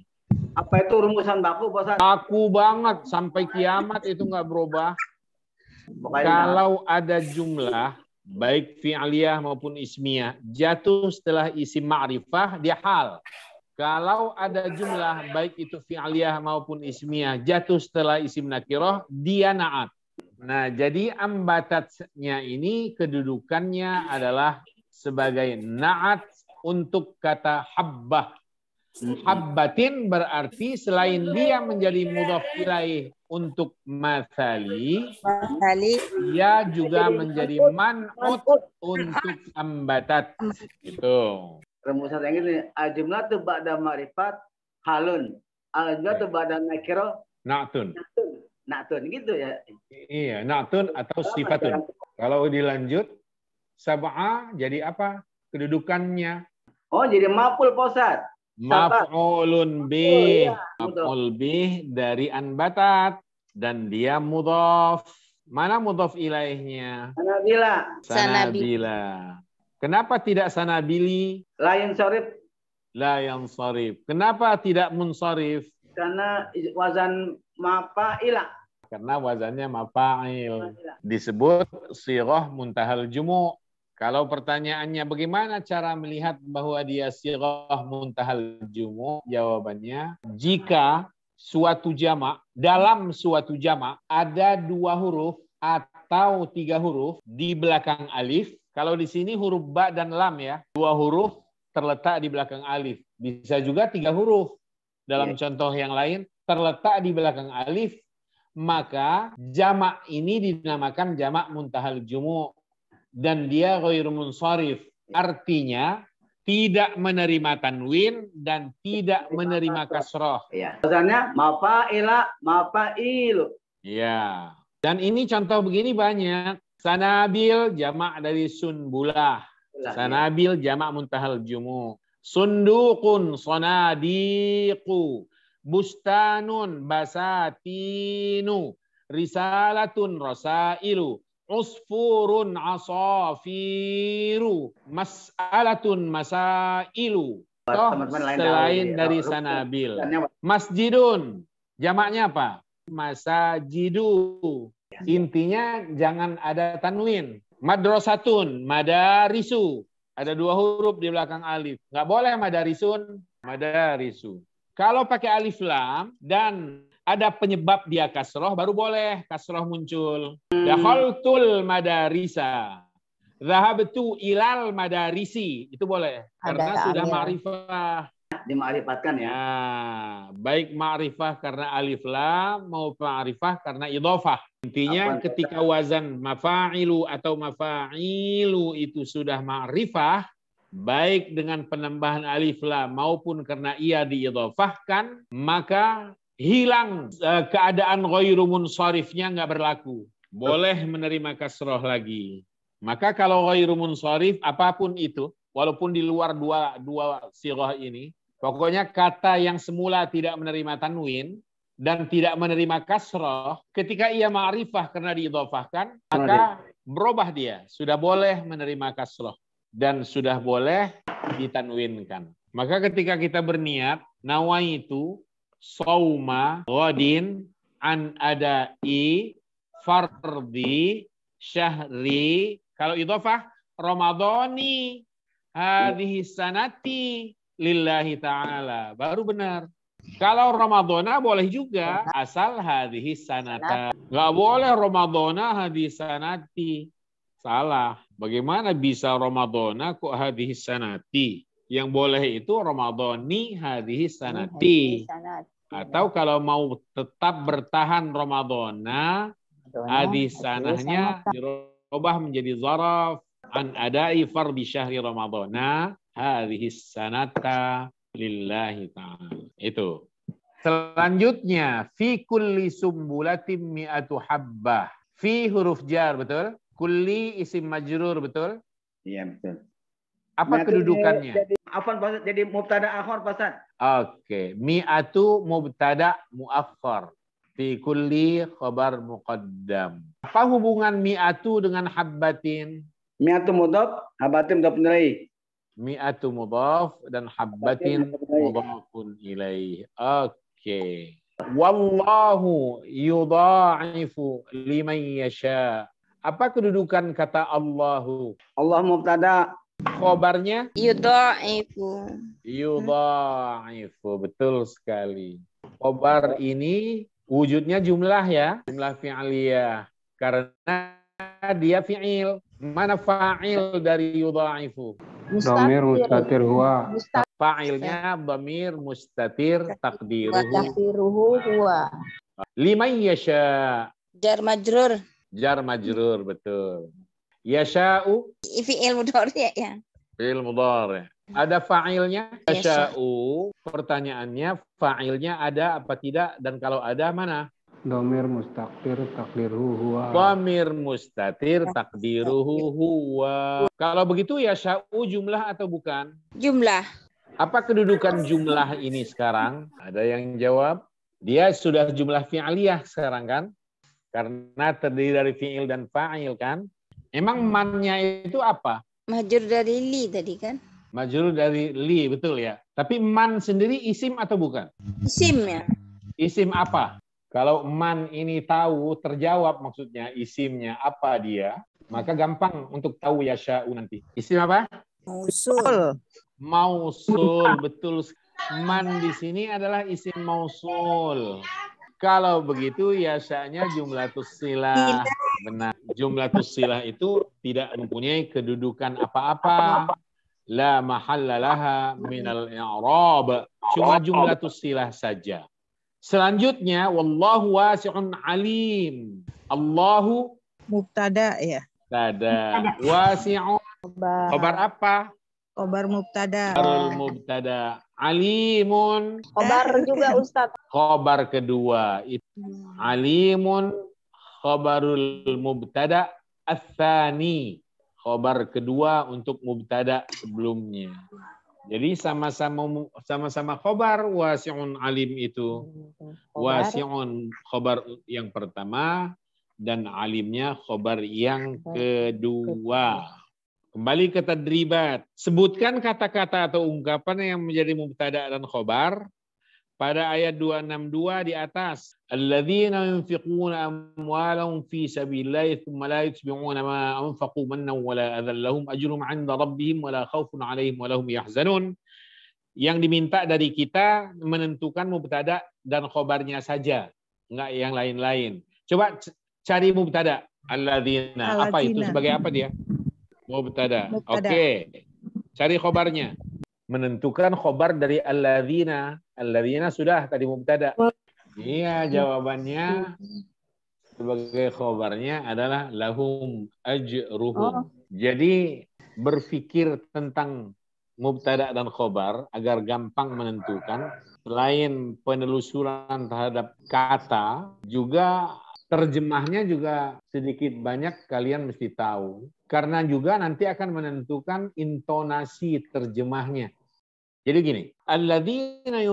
Apa itu rumusan baku, Bosan? Baku banget. Sampai kiamat itu nggak berubah. Pokoknya. Kalau ada jumlah, baik fi'liyah maupun ismiyah jatuh setelah isim ma'rifah dia hal kalau ada jumlah baik itu fi'liyah maupun ismiyah jatuh setelah isim nakiroh dia na'at nah jadi ambatatnya ini kedudukannya adalah sebagai na'at untuk kata habbah Habbatin berarti selain dia menjadi mudhof ilaih untuk masali, masali, dia juga menjadi man'ut untuk ambatat. Gitu. Rumusan yang ini, ajumlah tu ba'da ma'rifat halun. Ajumlah tuh tu ba'da nakiro na'tun. Na'tun, gitu ya. Iya, na'tun atau sifatun. Kalau dilanjut, sabah jadi apa? Kedudukannya. Oh, jadi maful posat maf'ulun bih. Iya. Maf'ul bih dari anbatat dan dia mudhof Mana mudhof ilaihnya? Sanabila. Sanabila. Kenapa tidak sanabili? Lain sorif. Lain sorif. Kenapa tidak munsarif? Karena wazan mafa'ila. Karena wazannya mafa'il. Disebut sirah muntahal jumu' Kalau pertanyaannya bagaimana cara melihat bahwa dia sirah muntahal jumu, jawabannya jika suatu jama dalam suatu jama ada dua huruf atau tiga huruf di belakang alif. Kalau di sini huruf ba dan lam ya, dua huruf terletak di belakang alif. Bisa juga tiga huruf. Dalam iya. contoh yang lain terletak di belakang alif, maka jamak ini dinamakan jamak muntahal jumu dan dia ghairu munsharif. Artinya tidak menerima tanwin dan tidak menerima kasroh. Iya. Bahasanya mafa'ila mafa'il. Iya. Dan ini contoh begini banyak. Sanabil jamak dari sunbulah. Iya. Sanabil jamak muntahal jumu. Sundukun sonadiku. Bustanun basatinu. Risalatun rosailu. Usfurun asafiru. Mas'alatun masailu. Toh, selain dari sanabil. Masjidun. Jamaknya apa? Masajidu. Iya. Intinya jangan ada tanwin. Madrasatun, madarisu. Ada dua huruf di belakang alif. Nggak boleh madarisun, madarisu. Kalau pakai alif lam dan ada penyebab dia kasroh, baru boleh kasroh muncul. Dakhaltul madarisa. Zahabtu ilal madarisi. Itu boleh. Karena ada, sudah ma'rifah. Dima'rifatkan ya. Nah, baik ma'rifah karena alif lam maupun ma'rifah karena idofah. Intinya Apa ketika itu? wazan mafa'ilu atau mafa'ilu itu sudah ma'rifah, baik dengan penambahan alif lam maupun karena ia diidofahkan, maka hilang keadaan eh, keadaan ghairu munsharifnya nggak berlaku. Boleh menerima kasroh lagi. Maka kalau ghairu munsharif apapun itu, walaupun di luar dua dua sirah ini, pokoknya kata yang semula tidak menerima tanwin dan tidak menerima kasroh, ketika ia ma'rifah karena diidhofahkan, maka berubah dia. Sudah boleh menerima kasroh dan sudah boleh ditanwinkan. Maka ketika kita berniat, nawa itu sauma godin an ada I, fardi syahri kalau idhofah ramadhani hadhihi sanati lillahi ta'ala baru benar kalau Ramadona boleh juga asal hadhihi sanata. Nggak boleh Ramadona hadhihi sanati. Salah. Bagaimana bisa Ramadona kok hadhihi sanati? Yang boleh itu Ramadhani hadhihi sanati. Atau kalau mau tetap bertahan Ramadhana, hadis sanahnya dirubah menjadi zaraf an i'far di syahri Ramadana hadhihi sanata lillahi ta'ala. Itu. Selanjutnya, fi kulli sumbulatim mi'atu habbah. Fi huruf jar, betul? Kulli isim majrur, betul? Iya, betul. Apa nah, kedudukannya? Jadi, afan Pak jadi mubtada akhor pasat. Oke, okay. mi'atu mubtada muakhor fi kulli khabar muqaddam. Apa hubungan mi'atu dengan habbatin? Mi'atu mudhaf, habbatin mudhaf ilaihi. Mi'atu mudhaf dan habbatin mudhafun ilaihi. Oke. Okay. Wallahu yudha'ifu liman yasha. Apa kedudukan kata Allahu? Allah mubtada Khobarnya? Yudha'ifu. Iya, yudha'ifu, iya, hmm. betul sekali. Khobar ini wujudnya jumlah ya, jumlah fi'aliyah. Karena dia fi'il. Mana fa'il dari yudha'ifu? Damir mustatir huwa. Fa'ilnya damir mustatir takdiruhu. Takdiruhu huwa. Lima yasha. Jar majrur. Jar majrur, betul. Yasha'u. Fi'il mudhari ya. ya. Fi'il mudhari. Ada fa'ilnya yasha'u. Pertanyaannya fa'ilnya ada apa tidak dan kalau ada mana? Domir mustaqdir takdiruhu huwa. Domir mustatir takdiruhu huwa. Kalau begitu ya sya'u jumlah atau bukan? Jumlah. Apa kedudukan jumlah ini sekarang? Ada yang jawab? Dia sudah jumlah fi'aliyah sekarang kan? Karena terdiri dari fi'il dan fa'il kan? Emang mannya itu apa? Majur dari li tadi kan? Majur dari li, betul ya. Tapi man sendiri isim atau bukan? Isim ya. Isim apa? Kalau man ini tahu, terjawab maksudnya isimnya apa dia, maka gampang untuk tahu ya sya'u nanti. Isim apa? Mausul. Mausul, betul. Man di sini adalah isim mausul. Kalau begitu biasanya jumlah tusilah benar. Jumlah tusilah itu tidak mempunyai kedudukan apa-apa. La mahallalaha minal i'rab. Cuma jumlah tusilah saja. Selanjutnya wallahu wasi'un alim. Allahu mubtada ya. Mubtada. Wasi'un. Khabar apa? Khabar mubtada. Khabar mubtada. Alimun. Khobar juga Ustaz. Khobar kedua. itu hmm. Alimun khobarul mubtada Asani. Khobar kedua untuk mubtada sebelumnya. Jadi sama-sama sama-sama khobar wasi'un alim itu. Wasi'un khobar yang pertama dan alimnya khobar yang kedua. Kembali ke tadribat. Sebutkan kata-kata atau ungkapan yang menjadi mubtada dan khobar pada ayat 262 di atas. Alladzina yunfiquna amwalahum fi sabilillahi thumma la yutbi'una ma anfaqu mannan wala adhan lahum ajrum 'inda rabbihim wala khaufun 'alaihim wa lahum yahzanun. Yang diminta dari kita menentukan mubtada dan khobarnya saja, enggak yang lain-lain. Coba cari mubtada alladzina. Apa itu sebagai apa dia? Mubtada. Oh, Oke. Okay. Cari khobarnya. Menentukan khobar dari alladzina. Alladzina sudah tadi mubtada. Iya, jawabannya sebagai khobarnya adalah lahum ajruhum. Oh. Jadi berpikir tentang mubtada dan khobar agar gampang menentukan selain penelusuran terhadap kata juga terjemahnya juga sedikit banyak kalian mesti tahu karena juga nanti akan menentukan intonasi terjemahnya. Jadi gini, alladzina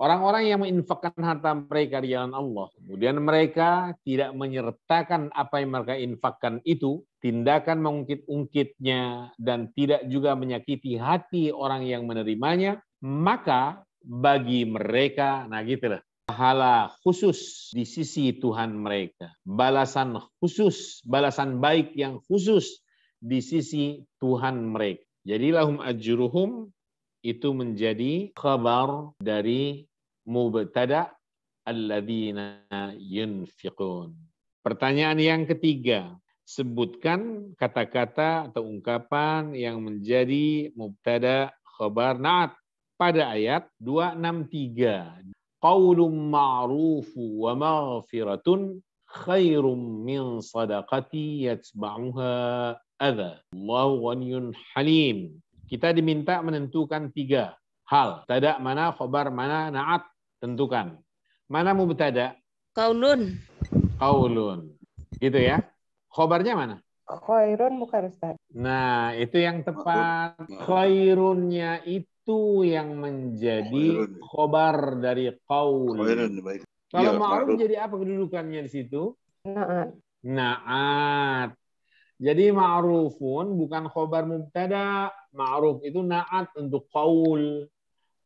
Orang-orang yang menginfakkan harta mereka di jalan Allah, kemudian mereka tidak menyertakan apa yang mereka infakkan itu, tindakan mengungkit-ungkitnya dan tidak juga menyakiti hati orang yang menerimanya, maka bagi mereka, nah gitu lah, pahala khusus di sisi Tuhan mereka, balasan khusus, balasan baik yang khusus di sisi Tuhan mereka. Jadi lahum ajruhum itu menjadi kabar dari mubtada alladzina yunfiqun. Pertanyaan yang ketiga, sebutkan kata-kata atau ungkapan yang menjadi mubtada khabar naat pada ayat 263 qaulum ma'rufu wa maghfiratun khairum min sadaqati yatba'uha adha. Allahu ghaniyun halim. Kita diminta menentukan tiga hal. Tadak mana, khobar mana, naat, tentukan. Mana mubtada? Kaulun. Kaulun. Gitu ya. Khobarnya mana? Khairun bukan Ustaz. Nah, itu yang tepat. Khairunnya itu itu yang menjadi oh, khobar dari qaul. Oh, Kalau iya, ma'ruf jadi apa kedudukannya di situ? Naat. Naat. Jadi ma'rufun bukan khobar mubtada. Ma'ruf itu naat untuk qaul.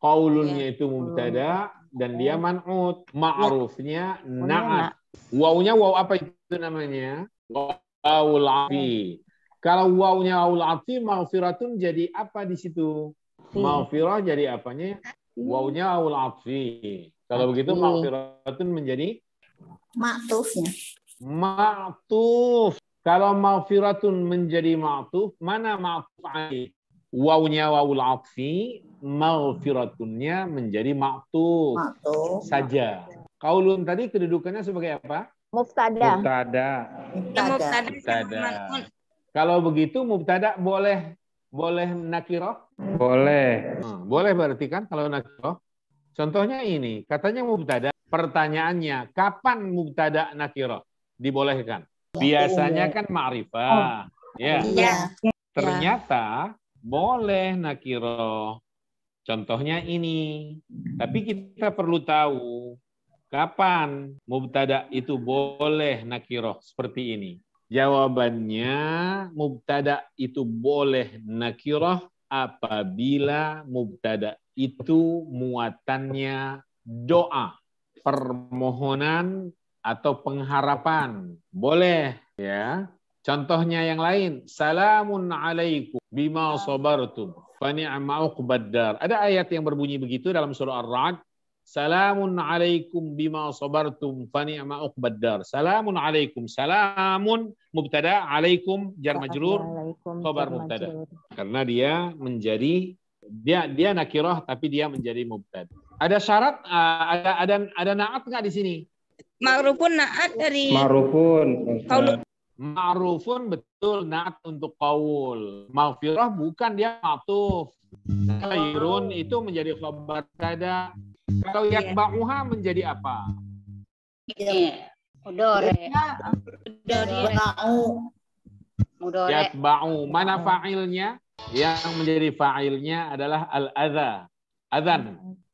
Qaulunnya iya. itu mubtada hmm. dan iya. dia man'ut. Ma'rufnya naat. Wawunya waw apa itu namanya? Wawul afi. Kalau wawunya wawul api, ma'firatun jadi apa di situ? Maafirah jadi apanya? Wawnya awal atfi. Kalau begitu maafiratun menjadi ma'tufnya. Ma'tuf. Kalau maafiratun menjadi ma'tuf, mana ma'tuf alih? Wawnya wawul atfi, Maafiratunnya menjadi ma'tuf, ma'tuf. saja. Kaulun tadi kedudukannya sebagai apa? Muftada. Muftada. Muftada. muftada. muftada. Kalau begitu mubtada boleh boleh nakiroh? Hmm. Boleh. Hmm, boleh berarti kan kalau nakiroh. Contohnya ini, katanya mubtada. Pertanyaannya, kapan mubtada nakiroh dibolehkan? Biasanya kan ma'rifah. Oh. Ya. ya. Ternyata boleh nakiroh. Contohnya ini. Tapi kita perlu tahu kapan mubtada itu boleh nakiroh seperti ini. Jawabannya mubtada itu boleh nakirah apabila mubtada itu muatannya doa, permohonan atau pengharapan. Boleh ya. Contohnya yang lain, salamun alaikum bima ya. sabartum fa ni'ma Ada ayat yang berbunyi begitu dalam surah Ar-Ra'd, Salamun alaikum bima sabartum fani'ma uqbad uqbaddar. Salamun alaikum. Salamun mubtada alaikum jar majrur khabar mubtada. Karena dia menjadi dia dia nakirah tapi dia menjadi mubtada. Ada syarat eh, ada ada ada naat nggak di sini? Ma'rufun naat dari Ma'rufun. Ma'rufun betul naat untuk qaul. Ma'firah bukan dia ma'tuf. Khairun itu menjadi khabar mubtada kalau yeah. Iya. bauha menjadi apa? Yeah. Udore. Iya. Udore. Udore. Mana fa'ilnya? Yang menjadi fa'ilnya adalah al-adha. Adhan.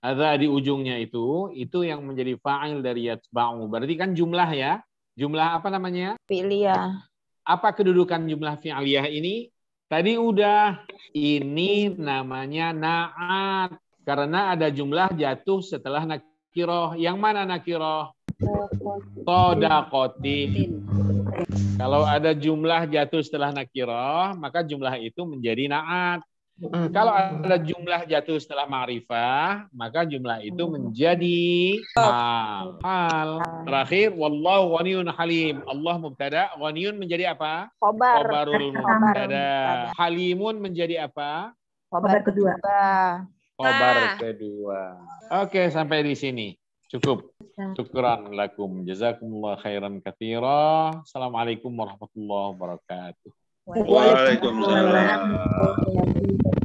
Adha di ujungnya itu, itu yang menjadi fa'il dari yatba'u. Berarti kan jumlah ya? Jumlah apa namanya? Fi'liyah. Apa kedudukan jumlah fi'liyah ini? Tadi udah, ini namanya na'at. Karena ada jumlah jatuh setelah nakiroh. Yang mana nakiroh? Todakoti. Kalau ada jumlah jatuh setelah nakiroh, maka jumlah itu menjadi naat. Kalau ada jumlah jatuh setelah ma'rifah, maka jumlah itu menjadi hal. Terakhir, wallahu waniyun halim. Allah mubtada, waniyun menjadi apa? Khobar. Khobarul mubtada. Halimun menjadi apa? Khobar kedua. Khobar ah. kedua. Oke, okay, sampai di sini. Cukup. Syukran lakum. Jazakumullah khairan kathira. Assalamualaikum warahmatullahi wabarakatuh. Waalaikumsalam.